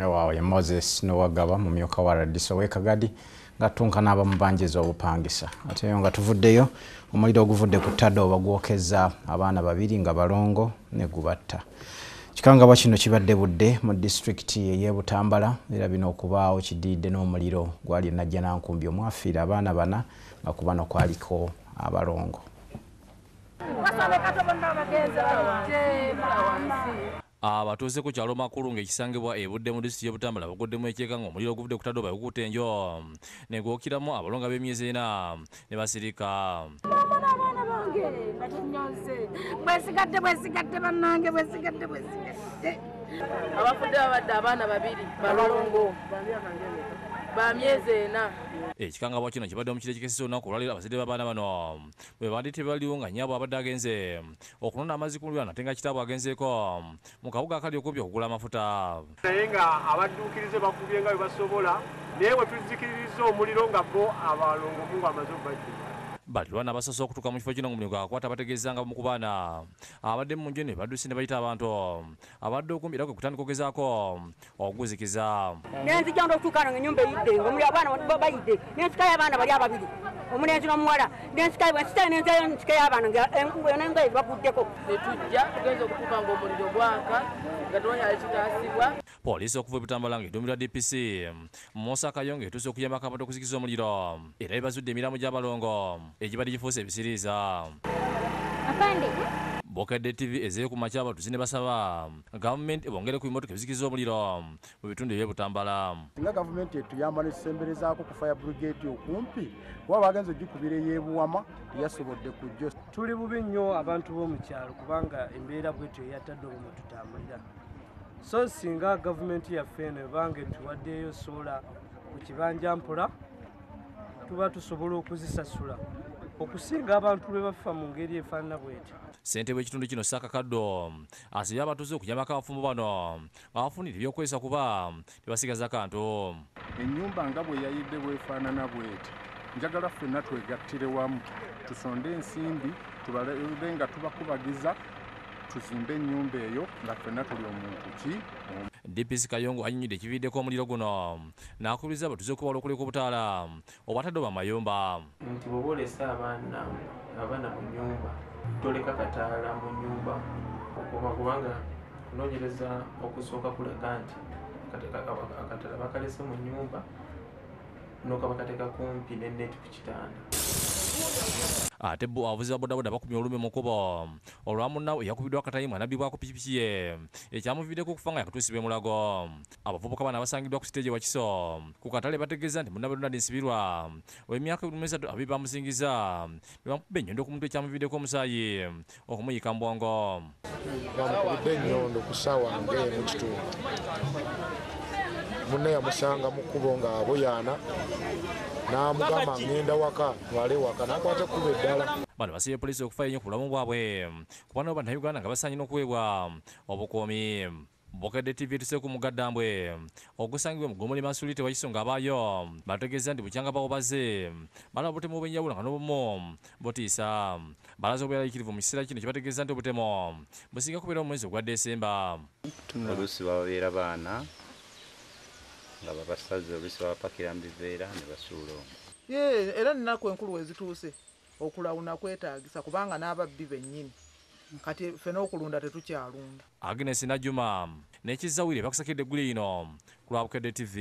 waawo ye moses nowagaba mumyuka wa radiso wekagadi ngatunka n'abamu banji ez'obupangisa ate eyo nga tuvuddeyo omuliro oguvudde ku ttadde obagwokeza abaana babiri nga balongo negubatta kikangabwa kino kibadde budde mu disitulikiti eyebutambala era bino okubaawo kidiidde n'omuliro gwali enajja nankumbi omwafiire abaana bana nga kubano kwaliko abalongo abatuuse ku kyalo makulu ngaekisangibwa ebudde mu disitulikti yebutambula bagoddemu ekyeka nga omuliro guvudde ku taddoba ekukutta enjo negwokiramu abalonga b'emyezi ena ne basirika bwesigadde bwesigadde bannange bwesigadde bwesigadde abafudde babadde abaana babiri balongo bamyezi ena ekikangabwa eh, kino kibadde omukiro ekikesesa olunaku olwaliro abazadde babaana bano bwe baadde tebaliwo nga nyaabwe abadde agenze okunona amazzi ku lwira nate nga kitaabwe agenzeeko mu kabuga akali okubya okugula amafuta naye nga abadduukirize bakubye nga bwe basobola naye bwe tuzikiririza omuliro nga bo abalongomu ngaamaze okubajjuka balirwana basoose okutuuka mu kifo kino ngu munyigo akwata bategeezanga mu kubaana abadde mu nju ne badduse ne bayita abantu abadde okumbi era kwe kutandika okugezaako okuguzikiza nenzija nda okutuukana nga ennyumba eyidde ngaomuli abaana bayidde nensikayo abaana bali ababiri omulenzi n'omuwala nensikayo bwensikayo nenzayo nsikayo abaana nga nengayo bakuddeko netujja tugenza okutuuka nga omuliro gwaka poliisi okuva ebutambula ng'edumirwa dpc mosakayo ng'etuuse okuyambako abantu okuzikiza omuliro era ebazudde emiramu gy'abalongo ekiba tikifuusa ebisiriiza eh? bokedde tv ezeyo ku makya abatuzi ne basaba gavumenti ebongere ku bimotoka ebizikiriza omuliro mu bitundu ebyebutambala nga gavumenti etuyamba nekisemberezaako ku fire brigade okumpi kuba bagenza ojjukubira eyebuwama teyasobodde kujjo tuli bubi nnyo abantu b'omukyalo kubanga embeera bwetyo eyatadde obumwe tutambulira so singa gavumenti yaffe eno ebanga etuwaddeeyo sola ku kibanja mpola tuba tusobola okuzisasula okusinga abantu be bafa mu ngeri efaanana bweti ssentebe w'ekitundu kino sakakaddo asibye abatuuze okujamako abafumbo bano abafunira ebyokukozesa kuba tebasigaza kantu ennyumba nga bwe yayidde bwefaanana bweti njagala ffenna twegattire wamu tusonde ensimbi tubalebe nga tubakubagiza tuzimbe ennyumba eyo nga fenna tuli omuntu ki dpc kayongo anyinyidde ekiviiddeko omuliro guno n'akubiriza batuze okubala okuleka obutaala obwatadde obamayumba nti bweba olesa abaana abaana mu nyumba toleka kataala mu nyumba okuma kubanga kunoonyereza okusooka kulaga nti akataala bakalese mu nyumba nokabakateeka kumpi ne neti ku kitanda ate abuzi babodaboda bakumya olume mukubo olwamunawe eyakubiddwa akatayimu anabibwako pikipiki ye ekyamuviddeko okufa nga yakutuusibwa emulago abavubuka bana basangiddwa ku siteegi wakiso ku katale bategeeza nti munna bedonadi nsibirwa emyaka ebiumesatu abi bamuzingiza ne bamukuba ennyondo ku muntu ekyamuviddeko omusaayi okumuyika mbwongo bamukubidde ennyondo ku ssaawa ngeye mu kitundu munne yamusanga mukkubo ng'aboyaana n'amugamba ŋenda waka twale waka n'akwata kkuba eddala bano basibye poliisi okufayo ennyo ku bulamu bwabwe kubana ba bannayuganda nga basaanye n'okuweebwa obukuumi bukedde tv tuse ku mugaddambwe ogusangibwa mu ggomo limansuli tewakiso ng'abaayo bategeeza nti bukyanga bawobaze bala obutemu obw'enjawulo nga n'obumu butiisa balaze obweraikirivu mu kiseera kino kyebategeeza nti obutemu businga kubeera omwezi ogwa desemba oluusi bababeera baana nga babasaze oluusi babapakira mu biveera ne basuula omu yee era nnaku enkulu wezituuse okulawuna kwetaagisa kubanga n'ababbi bennyini kati ffe n'okulunda tetukyalunda agnes najuma nekizawire bakusakidde eggulu yino ku lwabukedde tv